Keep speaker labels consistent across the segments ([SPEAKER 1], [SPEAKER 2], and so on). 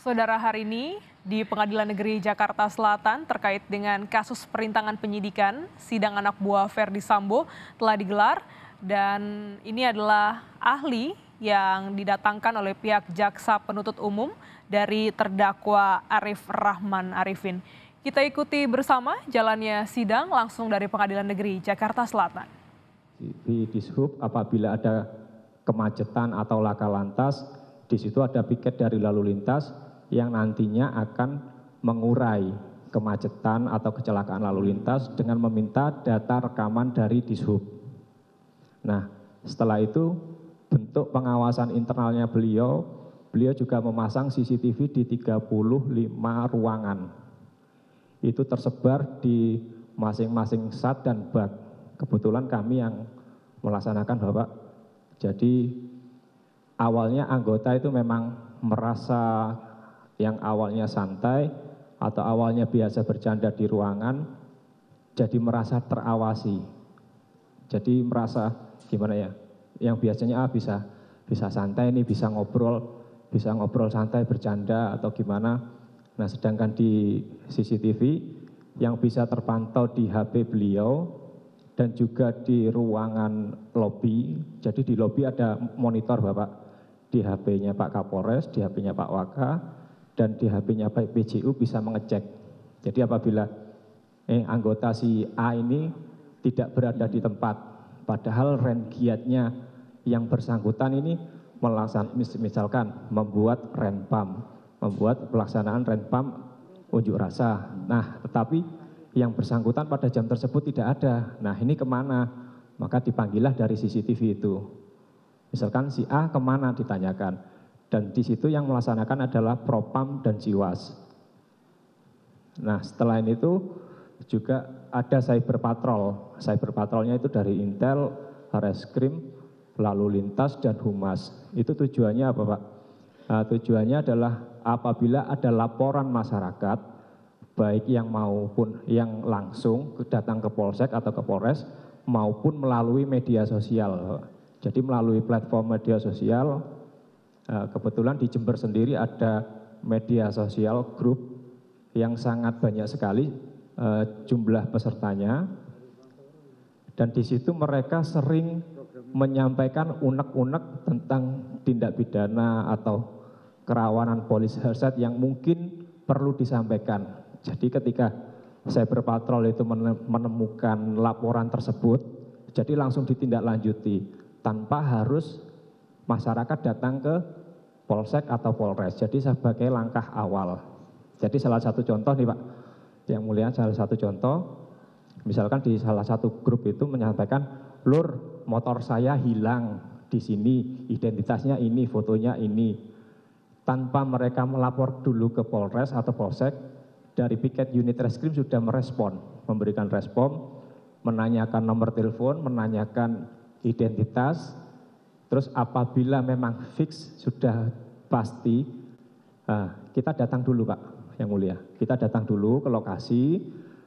[SPEAKER 1] Saudara hari ini di Pengadilan Negeri Jakarta Selatan terkait dengan kasus perintangan penyidikan sidang anak buah Ferdi Sambo telah digelar dan ini adalah ahli yang didatangkan oleh pihak jaksa penuntut umum dari terdakwa Arif Rahman Arifin. Kita ikuti bersama jalannya sidang langsung dari Pengadilan Negeri Jakarta Selatan. Di, di Dishub apabila ada kemacetan atau laka lantas, di situ ada piket dari lalu lintas, yang nantinya akan mengurai kemacetan atau kecelakaan lalu lintas dengan meminta data rekaman dari dishub. Nah, setelah itu bentuk pengawasan internalnya beliau, beliau juga memasang CCTV di 35 ruangan. Itu tersebar di masing-masing sat dan bak. Kebetulan kami yang melaksanakan Bapak. Jadi awalnya anggota itu memang merasa yang awalnya santai atau awalnya biasa bercanda di ruangan jadi merasa terawasi. Jadi merasa gimana ya? Yang biasanya ah bisa bisa santai ini bisa ngobrol, bisa ngobrol santai bercanda atau gimana. Nah, sedangkan di CCTV yang bisa terpantau di HP beliau dan juga di ruangan lobi. Jadi di lobi ada monitor Bapak di HP-nya Pak Kapolres, di HP-nya Pak Waka, dan di HP-nya Pak PJU bisa mengecek. Jadi apabila eh, anggota si A ini tidak berada di tempat, padahal rentgiatnya yang bersangkutan ini melaksan, misalkan membuat rent pam, membuat pelaksanaan rent pam unjuk rasa. Nah, tetapi yang bersangkutan pada jam tersebut tidak ada. Nah, ini kemana? Maka dipanggillah dari CCTV itu. Misalkan si A kemana ditanyakan dan di situ yang melaksanakan adalah Propam dan Jiwas. Nah, setelah itu juga ada cyber patrol. Cyber patrolnya itu dari Intel, Reskrim, lalu lintas dan humas. Itu tujuannya apa, Pak? Nah, tujuannya adalah apabila ada laporan masyarakat baik yang maupun yang langsung datang ke polsek atau ke polres maupun melalui media sosial. Jadi melalui platform media sosial Eh, kebetulan di Jember sendiri ada media sosial grup yang sangat banyak sekali eh, jumlah pesertanya dan di situ mereka sering menyampaikan unek-unek tentang tindak pidana atau kerawanan polis herset yang mungkin perlu disampaikan. Jadi ketika saya berpatrol itu menemukan laporan tersebut, jadi langsung ditindaklanjuti tanpa harus masyarakat datang ke polsek atau polres. Jadi sebagai langkah awal. Jadi salah satu contoh nih Pak, yang mulia salah satu contoh, misalkan di salah satu grup itu menyampaikan, lur motor saya hilang di sini, identitasnya ini, fotonya ini. Tanpa mereka melapor dulu ke Polres atau Polsek, dari piket unit reskrim sudah merespon, memberikan respon, menanyakan nomor telepon, menanyakan identitas, Terus apabila memang fix sudah pasti, ah, kita datang dulu Pak yang mulia. Kita datang dulu ke lokasi,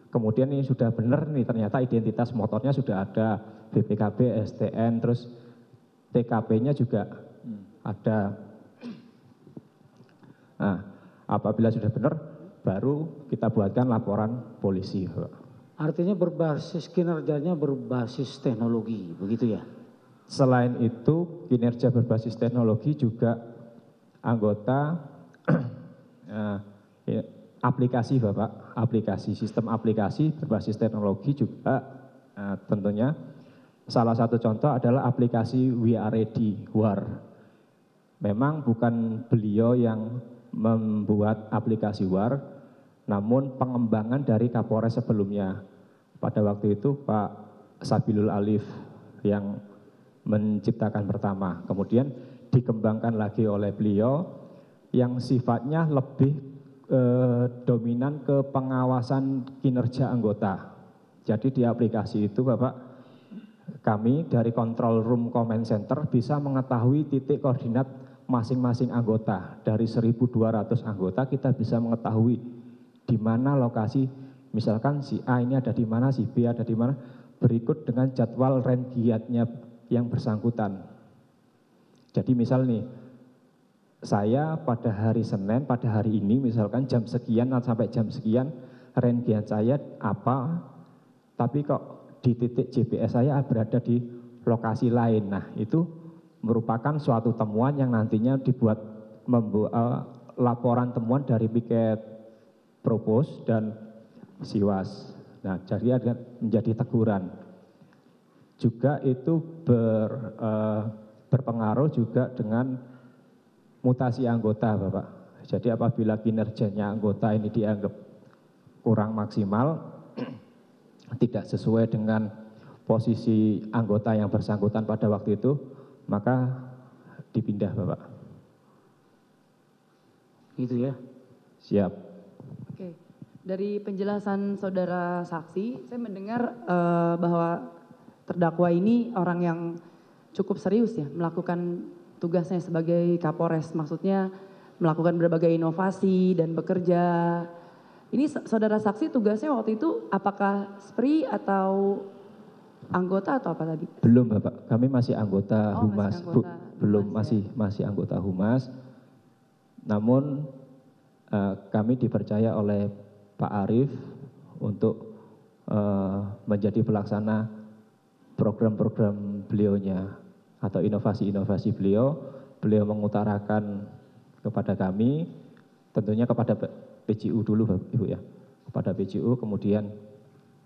[SPEAKER 1] kemudian ini sudah benar nih ternyata identitas motornya sudah ada, BPKB, STN, terus TKP-nya juga ada. Nah, apabila sudah benar, baru kita buatkan laporan polisi. Artinya berbasis kinerjanya berbasis teknologi, begitu ya? selain itu kinerja berbasis teknologi juga anggota eh, ya, aplikasi Bapak, aplikasi sistem aplikasi berbasis teknologi juga eh, tentunya salah satu contoh adalah aplikasi We Are Ready War. Memang bukan beliau yang membuat aplikasi War, namun pengembangan dari Kapolres sebelumnya. Pada waktu itu Pak Sabilul Alif yang menciptakan pertama. Kemudian dikembangkan lagi oleh beliau yang sifatnya lebih eh, dominan ke pengawasan kinerja anggota. Jadi di aplikasi itu Bapak kami dari control room Command center bisa mengetahui titik koordinat masing-masing anggota. Dari 1200 anggota kita bisa mengetahui di mana lokasi misalkan si A ini ada di mana, si B ada di mana, berikut dengan jadwal rentgiatnya yang bersangkutan. Jadi misal nih, saya pada hari Senin, pada hari ini misalkan jam sekian sampai jam sekian, rentgen saya apa, tapi kok di titik GPS saya berada di lokasi lain. Nah itu merupakan suatu temuan yang nantinya dibuat membuat, uh, eh, laporan temuan dari piket propos dan siwas. Nah, jadi ada menjadi teguran juga itu eh, berpengaruh juga dengan mutasi anggota Bapak. Jadi apabila kinerjanya anggota ini dianggap kurang maksimal, tidak sesuai dengan posisi anggota yang bersangkutan pada waktu itu, maka dipindah Bapak. Gitu ya? Siap. Oke, dari penjelasan saudara saksi, saya mendengar uh, bahwa terdakwa ini orang yang cukup serius ya melakukan tugasnya sebagai Kapolres, maksudnya melakukan berbagai inovasi dan bekerja. Ini saudara saksi tugasnya waktu itu apakah SPRI atau anggota atau apa tadi? Belum Bapak, kami masih anggota oh, Humas. Masih anggota. Bu, belum ya. masih masih anggota Humas. Namun uh, kami dipercaya oleh Pak Arief untuk uh, menjadi pelaksana program program beliaunya atau inovasi inovasi beliau beliau mengutarakan kepada kami tentunya kepada PJU dulu Ibu ya kepada PJU kemudian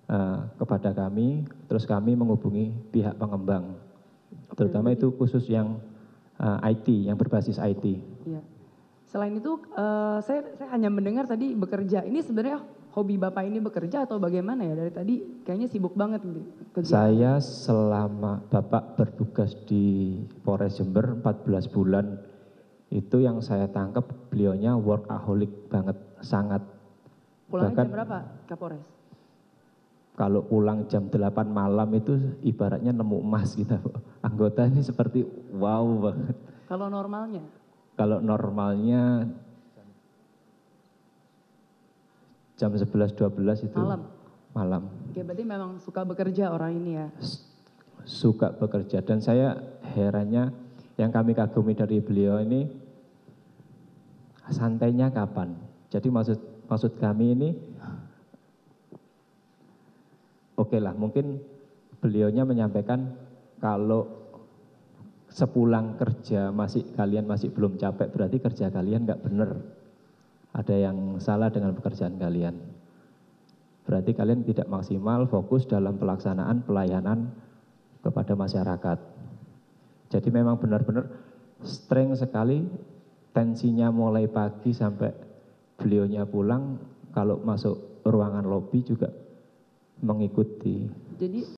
[SPEAKER 1] uh, kepada kami terus kami menghubungi pihak pengembang terutama itu khusus yang uh, eh, IT yang berbasis IT. Iya. Selain itu uh, saya saya hanya mendengar tadi bekerja ini sebenarnya hobi bapak ini bekerja atau bagaimana ya? Dari tadi kayaknya sibuk banget. Gitu, Kegiatan. Saya selama bapak bertugas di Polres Jember 14 bulan itu yang saya tangkap beliaunya workaholic banget, sangat. Pulang jam berapa Kapolres? Kalau pulang jam 8 malam itu ibaratnya nemu emas Gitu. Anggota ini seperti wow banget. Kalau normalnya? Kalau normalnya jam 11 12 itu malam. Malam. Oke, ya, berarti memang suka bekerja orang ini ya. Suka bekerja dan saya herannya yang kami kagumi dari beliau ini santainya kapan. Jadi maksud maksud kami ini oke okay lah mungkin beliaunya menyampaikan kalau sepulang kerja masih kalian masih belum capek berarti kerja kalian nggak bener ada yang salah dengan pekerjaan kalian. Berarti kalian tidak maksimal fokus dalam pelaksanaan pelayanan kepada masyarakat. Jadi memang benar-benar strength sekali tensinya mulai pagi sampai beliaunya pulang kalau masuk ruangan lobby juga mengikuti. Jadi